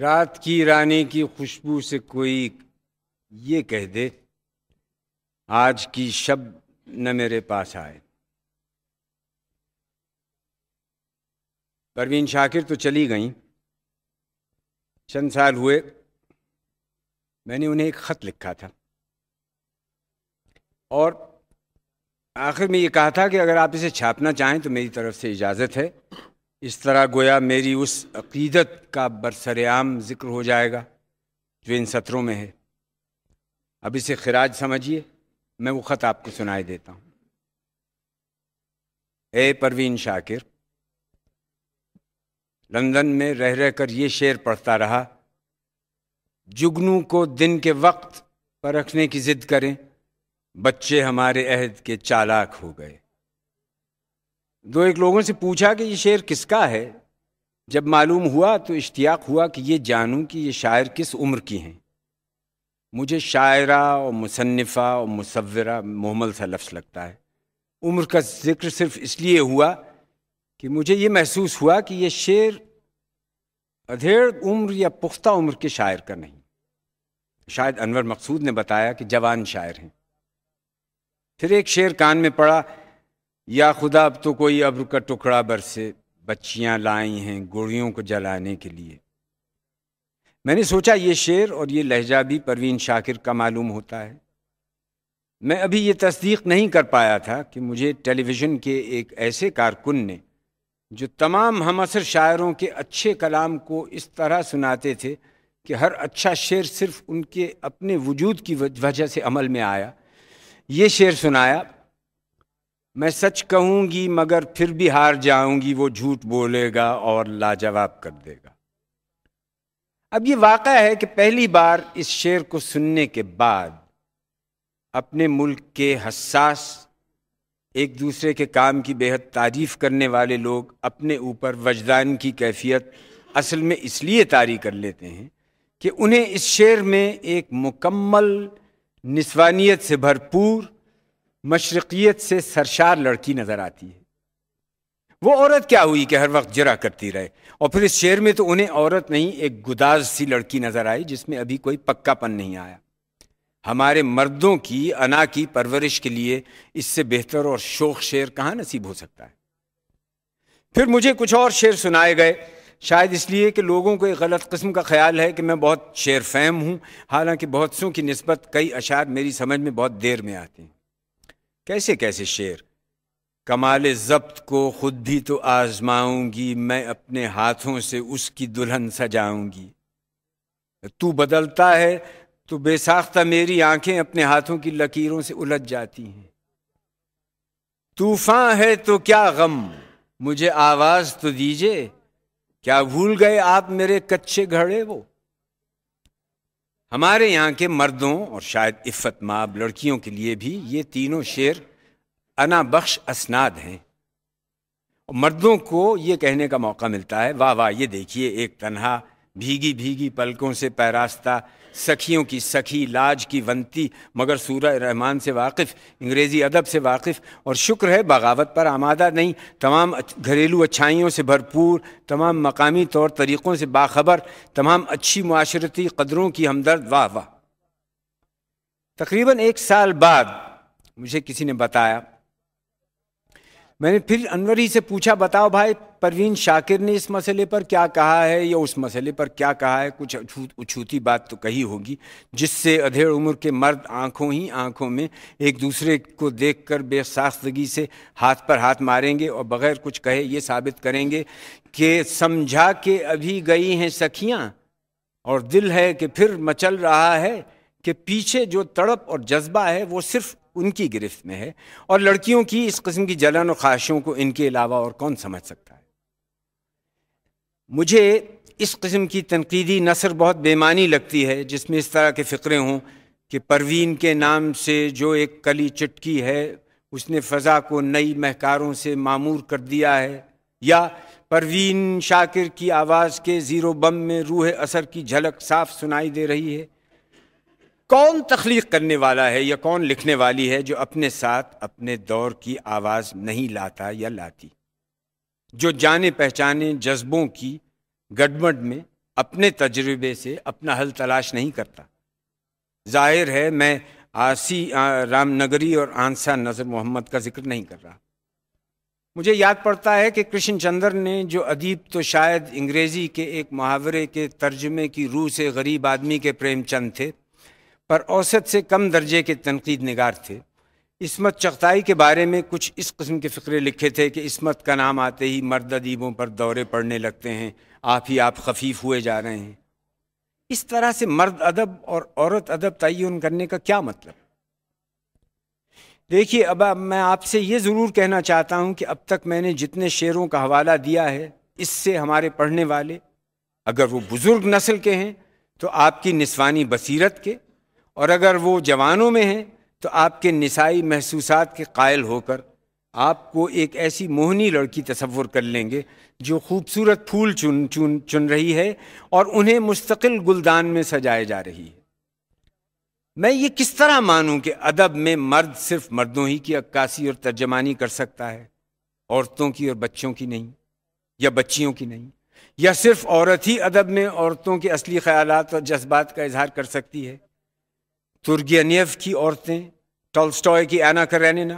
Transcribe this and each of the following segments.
رات کی رانی کی خوشبو سے کوئی یہ کہہ دے آج کی شب نہ میرے پاس آئے پروین شاکر تو چلی گئیں چند سال ہوئے میں نے انہیں ایک خط لکھا تھا اور آخر میں یہ کہا تھا کہ اگر آپ اسے چھاپنا چاہیں تو میری طرف سے اجازت ہے اس طرح گویا میری اس عقیدت کا برسر عام ذکر ہو جائے گا جو ان سطروں میں ہے اب اسے خراج سمجھیے میں وہ خط آپ کو سنائے دیتا ہوں اے پروین شاکر لندن میں رہ رہ کر یہ شعر پڑھتا رہا جگنوں کو دن کے وقت پرکھنے کی ضد کریں بچے ہمارے عہد کے چالاک ہو گئے دو ایک لوگوں سے پوچھا کہ یہ شعر کس کا ہے جب معلوم ہوا تو اشتیاق ہوا کہ یہ جانوں کہ یہ شاعر کس عمر کی ہیں مجھے شاعرہ اور مصنفہ اور مصورہ محمل سا لفظ لگتا ہے عمر کا ذکر صرف اس لیے ہوا کہ مجھے یہ محسوس ہوا کہ یہ شعر ادھیڑ عمر یا پختہ عمر کے شاعر کا نہیں شاید انور مقصود نے بتایا کہ جوان شاعر ہیں پھر ایک شعر کان میں پڑا یا خدا اب تو کوئی ابر کا ٹکڑا برسے بچیاں لائی ہیں گوڑیوں کو جلانے کے لیے میں نے سوچا یہ شعر اور یہ لہجہ بھی پروین شاکر کا معلوم ہوتا ہے میں ابھی یہ تصدیق نہیں کر پایا تھا کہ مجھے ٹیلی ویژن کے ایک ایسے کارکن نے جو تمام ہم اثر شاعروں کے اچھے کلام کو اس طرح سناتے تھے کہ ہر اچھا شعر صرف ان کے اپنے وجود کی وجہ سے عمل میں آیا یہ شعر سنایا میں سچ کہوں گی مگر پھر بھی ہار جاؤں گی وہ جھوٹ بولے گا اور لاجواب کر دے گا اب یہ واقعہ ہے کہ پہلی بار اس شعر کو سننے کے بعد اپنے ملک کے حساس ایک دوسرے کے کام کی بےحد تعریف کرنے والے لوگ اپنے اوپر وجدان کی کیفیت اصل میں اس لیے طاری کر لیتے ہیں کہ انہیں اس شعر میں ایک مکمل نسوانیت سے بھرپور مشرقیت سے سرشار لڑکی نظر آتی ہے وہ عورت کیا ہوئی کہ ہر وقت جرا کرتی رہے اور پھر اس شعر میں تو انہیں عورت نہیں ایک گداز سی لڑکی نظر آئی جس میں ابھی کوئی پکا پن نہیں آیا ہمارے مردوں کی انا کی پرورش کے لیے اس سے بہتر اور شوق شعر کہاں نصیب ہو سکتا ہے پھر مجھے کچھ اور شعر سنائے گئے شاید اس لیے کہ لوگوں کو ایک غلط قسم کا خیال ہے کہ میں بہت شعر فہم ہوں حالانکہ بہت سوں کی نسبت کئی اشعار میری سمجھ میں بہت دیر میں آتے ہیں کیسے کیسے شیر کمال ضبط کو خود بھی تو آزماؤں گی میں اپنے ہاتھوں سے اس کی دلہن سجاؤں گی تو بدلتا ہے تو بے ساختہ میری آنکھیں اپنے ہاتھوں کی لکیروں سے الجھ جاتی ہیں طوفاں ہے تو کیا غم مجھے آواز تو دیجیے کیا بھول گئے آپ میرے کچے گھڑے وہ ہمارے یہاں کے مردوں اور شاید عفت ماب لڑکیوں کے لیے بھی یہ تینوں شعر انا بخش اسناد ہیں مردوں کو یہ کہنے کا موقع ملتا ہے واہ واہ یہ دیکھیے ایک تنہا بھیگی بھیگی پلکوں سے پیراستہ سکھیوں کی سکھی لاج کی ونتی مگر سورہ رحمان سے واقف انگریزی ادب سے واقف اور شکر ہے بغاوت پر آمادہ نہیں تمام گھریلو اچھائیوں سے بھرپور تمام مقامی طور طریقوں سے باخبر تمام اچھی معاشرتی قدروں کی ہمدرد واہ واہ تقریباً ایک سال بعد مجھے کسی نے بتایا میں نے پھر انوری سے پوچھا بتاؤ بھائی پروین شاکر نے اس مسئلے پر کیا کہا ہے یا اس مسئلے پر کیا کہا ہے کچھ اچھوتی بات تو کہی ہوگی جس سے ادھیڑ عمر کے مرد آنکھوں ہی آنکھوں میں ایک دوسرے کو دیکھ کر بے ساختگی سے ہاتھ پر ہاتھ ماریں گے اور بغیر کچھ کہے یہ ثابت کریں گے کہ سمجھا کہ ابھی گئی ہیں سکھیاں اور دل ہے کہ پھر مچل رہا ہے کہ پیچھے جو تڑپ اور جذبہ ہے وہ صرف ان کی گرفت میں ہے اور لڑکیوں کی اس قسم کی جلن و خواہشوں کو ان کے علاوہ اور کون سمجھ سکتا مجھے اس قسم کی تنقیدی نثر بہت بیمانی لگتی ہے جس میں اس طرح کے فقرے ہوں کہ پروین کے نام سے جو ایک کلی چٹکی ہے اس نے فضا کو نئی مہکاروں سے معمور کر دیا ہے یا پروین شاکر کی آواز کے زیرو بم میں روح اثر کی جھلک صاف سنائی دے رہی ہے کون تخلیق کرنے والا ہے یا کون لکھنے والی ہے جو اپنے ساتھ اپنے دور کی آواز نہیں لاتا یا لاتی جو جانے پہچانے جذبوں کی گڈمڈ میں اپنے تجربے سے اپنا حل تلاش نہیں کرتا ظاہر ہے میں آسی رام نگری اور آنسا نظر محمد کا ذکر نہیں کر رہا مجھے یاد پڑتا ہے کہ کرشن چندر نے جو ادیب تو شاید انگریزی کے ایک محاورے کے ترجمے کی روح سے غریب آدمی کے پریم چند تھے پر اوسط سے کم درجے کے تنقید نگار تھے عصمت چختائی کے بارے میں کچھ اس قسم کے فقرے لکھے تھے کہ عصمت کا نام آتے ہی مرد ادیبوں پر دورے پڑنے لگتے ہیں آپ ہی آپ خفیف ہوئے جا رہے ہیں اس طرح سے مرد ادب اور عورت ادب تعین کرنے کا کیا مطلب دیکھیے اب میں آپ سے یہ ضرور کہنا چاہتا ہوں کہ اب تک میں نے جتنے شعروں کا حوالہ دیا ہے اس سے ہمارے پڑھنے والے اگر وہ بزرگ نسل کے ہیں تو آپ کی نسوانی بصیرت کے اور اگر وہ جوانوں میں ہیں تو آپ کے نسائی محسوسات کے قائل ہو کر آپ کو ایک ایسی موہنی لڑکی تصور کر لیں گے جو خوبصورت پھول چن چن چن رہی ہے اور انہیں مستقل گلدان میں سجائے جا رہی ہے میں یہ کس طرح مانوں کہ ادب میں مرد صرف مردوں ہی کی عکاسی اور ترجمانی کر سکتا ہے عورتوں کی اور بچوں کی نہیں یا بچیوں کی نہیں یا صرف عورت ہی ادب میں عورتوں کے اصلی خیالات اور جذبات کا اظہار کر سکتی ہے ترگینیف کی عورتیں ٹولسٹو کی اینا کرینینا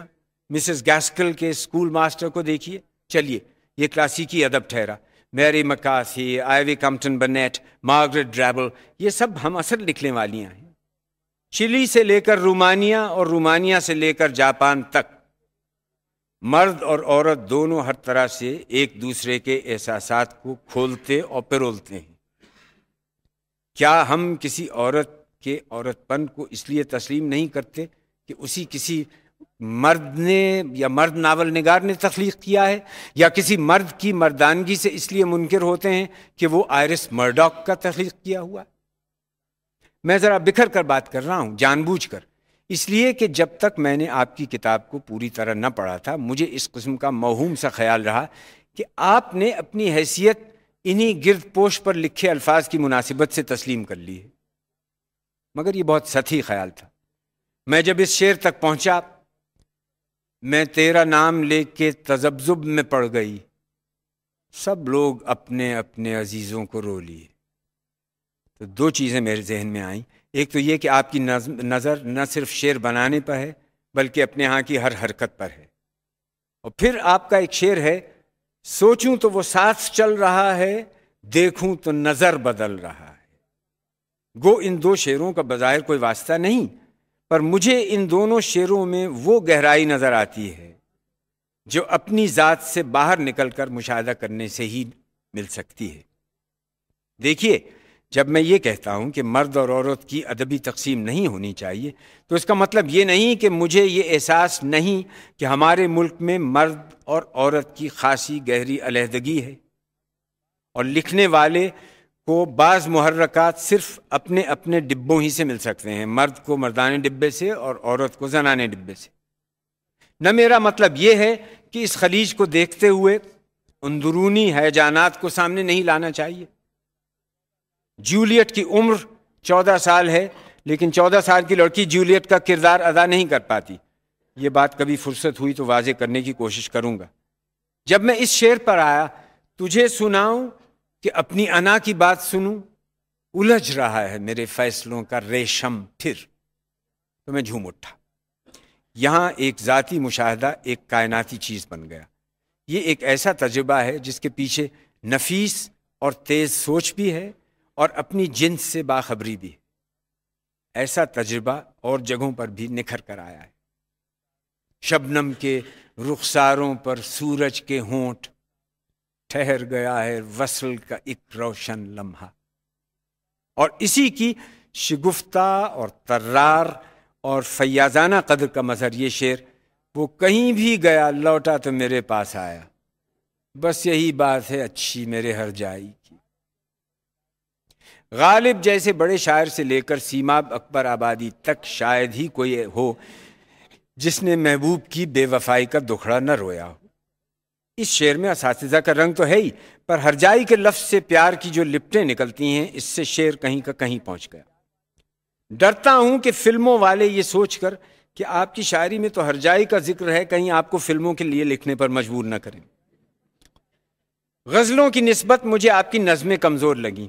مسز گیسکل کے اسکول ماسٹر کو دیکھیے چلیے یہ کلاسیکی ادب ٹھہرا میری مکاسی کمپٹن بنیٹ مارگریٹ ڈریبل یہ سب ہم اثر لکھنے والیاں ہیں چلی سے لے کر رومانیہ اور رومانیہ سے لے کر جاپان تک مرد اور عورت دونوں ہر طرح سے ایک دوسرے کے احساسات کو کھولتے اور پرولتے ہیں کیا ہم کسی عورت کہ عورت پن کو اس لیے تسلیم نہیں کرتے کہ اسی کسی مرد نے یا مرد ناول نگار نے تخلیق کیا ہے یا کسی مرد کی مردانگی سے اس لیے منکر ہوتے ہیں کہ وہ آئرس مرڈاک کا تخلیق کیا ہوا ہے میں ذرا بکھر کر بات کر رہا ہوں جان بوجھ کر اس لیے کہ جب تک میں نے آپ کی کتاب کو پوری طرح نہ پڑھا تھا مجھے اس قسم کا موہوم سا خیال رہا کہ آپ نے اپنی حیثیت انہی گرد پوش پر لکھے الفاظ کی مناسبت سے تسلیم کر لی ہے مگر یہ بہت ستھی خیال تھا میں جب اس شعر تک پہنچا میں تیرا نام لے کے تذبذب میں پڑ گئی سب لوگ اپنے اپنے عزیزوں کو رو لیے تو دو چیزیں میرے ذہن میں آئیں ایک تو یہ کہ آپ کی نظر نہ صرف شعر بنانے پر ہے بلکہ اپنے ہاں کی ہر حرکت پر ہے اور پھر آپ کا ایک شعر ہے سوچوں تو وہ ساتھ چل رہا ہے دیکھوں تو نظر بدل رہا ہے گو ان دو شعروں کا بظاہر کوئی واسطہ نہیں پر مجھے ان دونوں شعروں میں وہ گہرائی نظر آتی ہے جو اپنی ذات سے باہر نکل کر مشاہدہ کرنے سے ہی مل سکتی ہے دیکھیے جب میں یہ کہتا ہوں کہ مرد اور عورت کی ادبی تقسیم نہیں ہونی چاہیے تو اس کا مطلب یہ نہیں کہ مجھے یہ احساس نہیں کہ ہمارے ملک میں مرد اور عورت کی خاصی گہری علیحدگی ہے اور لکھنے والے کو بعض محرکات صرف اپنے اپنے ڈبوں ہی سے مل سکتے ہیں مرد کو مردانے ڈبے سے اور عورت کو زنانے ڈبے سے نہ میرا مطلب یہ ہے کہ اس خلیج کو دیکھتے ہوئے اندرونی حیجانات کو سامنے نہیں لانا چاہیے جولیٹ کی عمر چودہ سال ہے لیکن چودہ سال کی لڑکی جولیٹ کا کردار ادا نہیں کر پاتی یہ بات کبھی فرصت ہوئی تو واضح کرنے کی کوشش کروں گا جب میں اس شعر پر آیا تجھے سناؤں کہ اپنی انا کی بات سنوں الجھ رہا ہے میرے فیصلوں کا ریشم پھر تو میں جھوم اٹھا یہاں ایک ذاتی مشاہدہ ایک کائناتی چیز بن گیا یہ ایک ایسا تجربہ ہے جس کے پیچھے نفیس اور تیز سوچ بھی ہے اور اپنی جنس سے باخبری بھی ایسا تجربہ اور جگہوں پر بھی نکھر کر آیا ہے شبنم کے رخساروں پر سورج کے ہونٹ ٹھہر گیا ہے وصل کا ایک روشن لمحہ اور اسی کی شگفتہ اور ترار اور فیاضانہ قدر کا مظہر یہ شعر وہ کہیں بھی گیا لوٹا تو میرے پاس آیا بس یہی بات ہے اچھی میرے ہر جائی کی غالب جیسے بڑے شاعر سے لے کر سیما اکبر آبادی تک شاید ہی کوئی ہو جس نے محبوب کی بے وفائی کا دکھڑا نہ رویا ہو اس شعر میں اساتذہ کا رنگ تو ہے ہی پر کے لفظ سے پیار کی جو لپٹیں نکلتی ہیں اس سے شعر کہیں کا کہیں پہنچ گیا ڈرتا ہوں کہ فلموں والے یہ سوچ کر کہ آپ کی شاعری میں تو ہرجائی کا ذکر ہے کہیں آپ کو فلموں کے لیے لکھنے پر مجبور نہ کریں غزلوں کی نسبت مجھے آپ کی نظمیں کمزور لگیں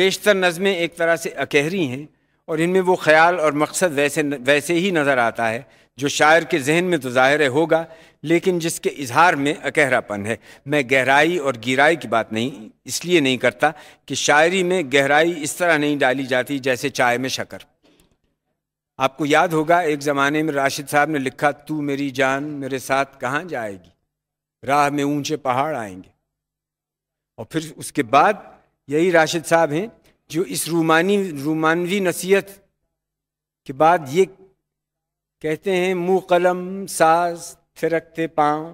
بیشتر نظمیں ایک طرح سے اکہری ہیں اور ان میں وہ خیال اور مقصد ویسے ویسے ہی نظر آتا ہے جو شاعر کے ذہن میں تو ظاہر ہوگا لیکن جس کے اظہار میں اکہرا پن ہے میں گہرائی اور گیرائی کی بات نہیں اس لیے نہیں کرتا کہ شاعری میں گہرائی اس طرح نہیں ڈالی جاتی جیسے چائے میں شکر آپ کو یاد ہوگا ایک زمانے میں راشد صاحب نے لکھا تو میری جان میرے ساتھ کہاں جائے گی راہ میں اونچے پہاڑ آئیں گے اور پھر اس کے بعد یہی راشد صاحب ہیں جو اس رومانی رومانوی نصیحت کے بعد یہ کہتے ہیں منہ قلم ساز تھرکتے پاؤں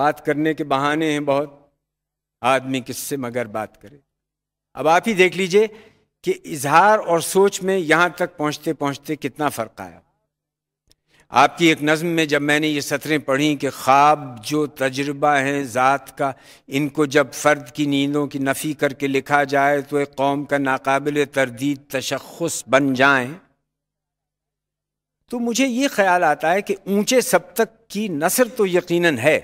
بات کرنے کے بہانے ہیں بہت آدمی کس سے مگر بات کرے اب آپ ہی دیکھ لیجئے کہ اظہار اور سوچ میں یہاں تک پہنچتے پہنچتے کتنا فرق آیا آپ کی ایک نظم میں جب میں نے یہ سطریں پڑھیں کہ خواب جو تجربہ ہیں ذات کا ان کو جب فرد کی نیندوں کی نفی کر کے لکھا جائے تو ایک قوم کا ناقابل تردید تشخص بن جائیں تو مجھے یہ خیال آتا ہے کہ اونچے سب تک کی نثر تو یقیناً ہے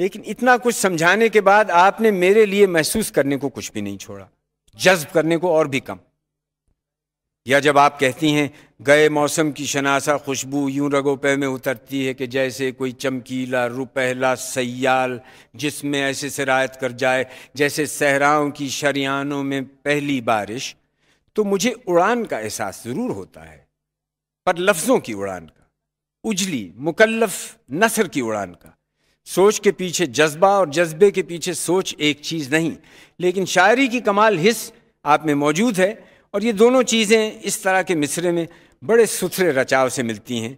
لیکن اتنا کچھ سمجھانے کے بعد آپ نے میرے لیے محسوس کرنے کو کچھ بھی نہیں چھوڑا جذب کرنے کو اور بھی کم یا جب آپ کہتی ہیں گئے موسم کی شناسہ خوشبو یوں رگو پہ میں اترتی ہے کہ جیسے کوئی چمکیلا رو پہلا سیال جس میں ایسے سرایت کر جائے جیسے صحراؤں کی شریانوں میں پہلی بارش تو مجھے اڑان کا احساس ضرور ہوتا ہے پر لفظوں کی اڑان کا اجلی مکلف نثر کی اڑان کا سوچ کے پیچھے جذبہ اور جذبے کے پیچھے سوچ ایک چیز نہیں لیکن شاعری کی کمال حص آپ میں موجود ہے اور یہ دونوں چیزیں اس طرح کے مصرے میں بڑے ستھرے رچاؤ سے ملتی ہیں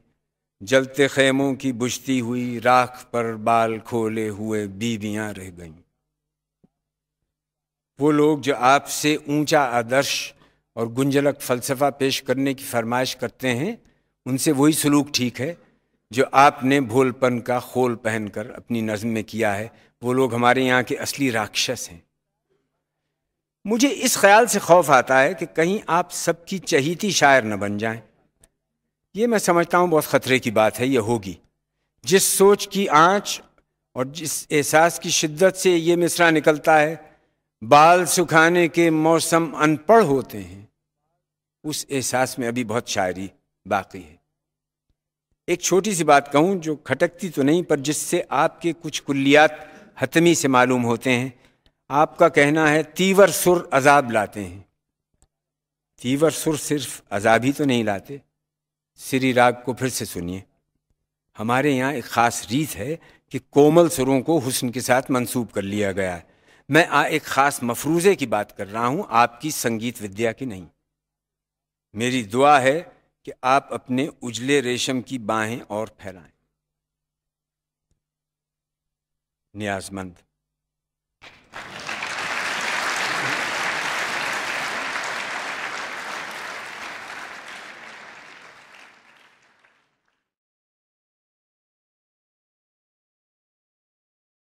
جلتے خیموں کی بجتی ہوئی راکھ پر بال کھولے ہوئے بیویاں رہ گئیں وہ لوگ جو آپ سے اونچا آدرش اور گنجلک فلسفہ پیش کرنے کی فرمائش کرتے ہیں ان سے وہی سلوک ٹھیک ہے جو آپ نے بھول پن کا خول پہن کر اپنی نظم میں کیا ہے وہ لوگ ہمارے یہاں کے اصلی راکشس ہیں مجھے اس خیال سے خوف آتا ہے کہ کہیں آپ سب کی چہیتی شاعر نہ بن جائیں یہ میں سمجھتا ہوں بہت خطرے کی بات ہے یہ ہوگی جس سوچ کی آنچ اور جس احساس کی شدت سے یہ مصرع نکلتا ہے بال سکھانے کے موسم ان پڑھ ہوتے ہیں اس احساس میں ابھی بہت شاعری باقی ہے ایک چھوٹی سی بات کہوں جو کھٹکتی تو نہیں پر جس سے آپ کے کچھ کلیات حتمی سے معلوم ہوتے ہیں آپ کا کہنا ہے تیور سر عذاب لاتے ہیں تیور سر صرف عذاب ہی تو نہیں لاتے سری راگ کو پھر سے سنیے ہمارے یہاں ایک خاص ریت ہے کہ کومل سروں کو حسن کے ساتھ منسوب کر لیا گیا ہے میں ایک خاص مفروضے کی بات کر رہا ہوں آپ کی سنگیت ودیا کی نہیں میری دعا ہے کہ آپ اپنے اجلے ریشم کی باہیں اور پھیلائیں نیاز مند